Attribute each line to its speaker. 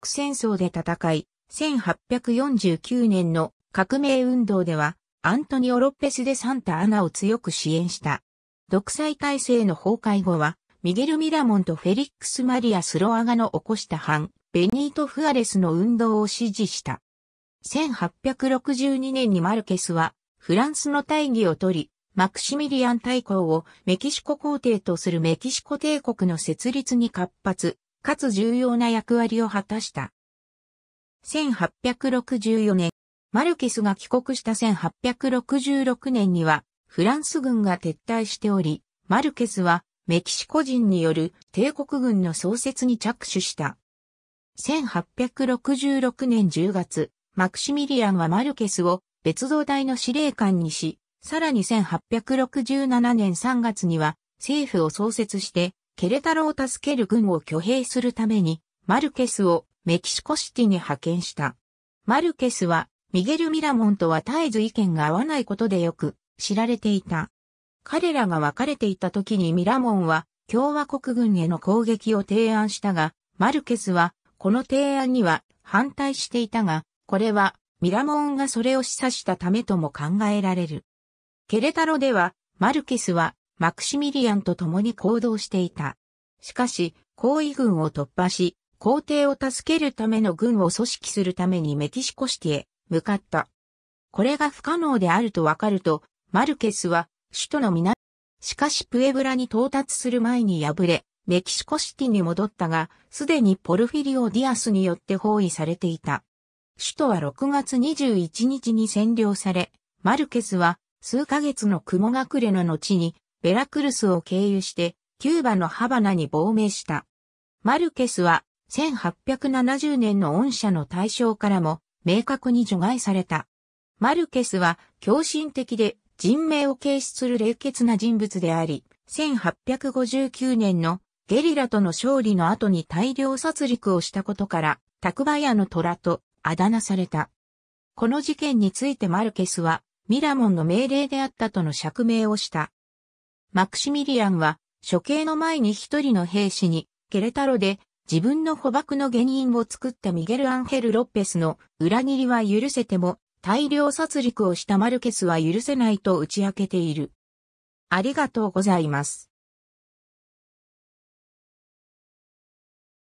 Speaker 1: ク戦争で戦い、1849年の革命運動では、アントニオ・ロッペス・デ・サンタ・アナを強く支援した。独裁体制の崩壊後は、ミゲル・ミラモンとフェリックス・マリア・スロアガの起こした反、ベニート・フアレスの運動を支持した。1862年にマルケスは、フランスの大義を取り、マクシミリアン大公をメキシコ皇帝とするメキシコ帝国の設立に活発、かつ重要な役割を果たした。1864年、マルケスが帰国した1866年には、フランス軍が撤退しており、マルケスはメキシコ人による帝国軍の創設に着手した。1866年10月、マクシミリアンはマルケスを別動隊の司令官にし、さらに1867年3月には政府を創設してケレタロを助ける軍を挙兵するために、マルケスをメキシコシティに派遣した。マルケスは、ミゲル・ミラモンとは絶えず意見が合わないことでよく知られていた。彼らが別れていた時にミラモンは共和国軍への攻撃を提案したが、マルケスはこの提案には反対していたが、これはミラモンがそれを示唆したためとも考えられる。ケレタロでは、マルケスはマクシミリアンと共に行動していた。しかし、行為軍を突破し、皇帝を助けるための軍を組織するためにメキシコシティへ向かった。これが不可能であるとわかると、マルケスは首都の南、しかしプエブラに到達する前に敗れ、メキシコシティに戻ったが、すでにポルフィリオ・ディアスによって包囲されていた。首都は6月21日に占領され、マルケスは数ヶ月の雲隠れの後にベラクルスを経由して、キューバのハバナに亡命した。マルケスは、1870年の恩赦の対象からも、明確に除外された。マルケスは、狂信的で、人命を軽視する冷血な人物であり、1859年のゲリラとの勝利の後に大量殺戮をしたことから、タクバヤの虎とあだ名された。この事件についてマルケスは、ミラモンの命令であったとの釈明をした。マクシミリアンは、処刑の前に一人の兵士に、ケレタロで自分の捕獲の原因を作ったミゲル・アンヘル・ロッペスの裏切りは許せても、大量殺戮をしたマルケスは許せないと打ち明けている。ありがとうございます。